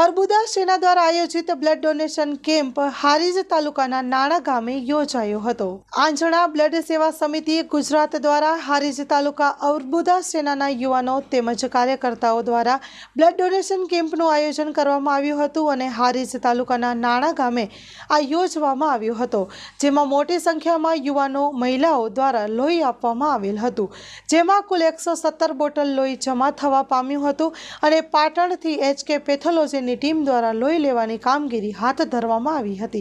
અર્બુદા સેના દ્વારા આયોજિત બ્લડ ડોનેશન કેમ્પ હારીજ તાલુકાના નાણા ગામે યોજાયો હતો આંજણા બ્લડ સેવા સમિતિ ગુજરાત દ્વારા હારીજ તાલુકા અર્બુદા સેનાના યુવાનો તેમજ કાર્યકર્તાઓ દ્વારા બ્લડ ડોનેશન કેમ્પનું આયોજન કરવામાં આવ્યું હતું અને હારીજ તાલુકાના નાણા ગામે આ યોજવામાં આવ્યો હતો જેમાં મોટી સંખ્યામાં યુવાનો મહિલાઓ દ્વારા લોહી આપવામાં આવેલ હતું જેમાં કુલ એકસો સત્તર બોટલ લોહી જમા થવા પામ્યું હતું અને પાટણથી એચ કે પેથોલોજી એસએસબીની ટીમ દ્વારા લોહી લેવાની કામગીરી હાથ ધરવામાં આવી હતી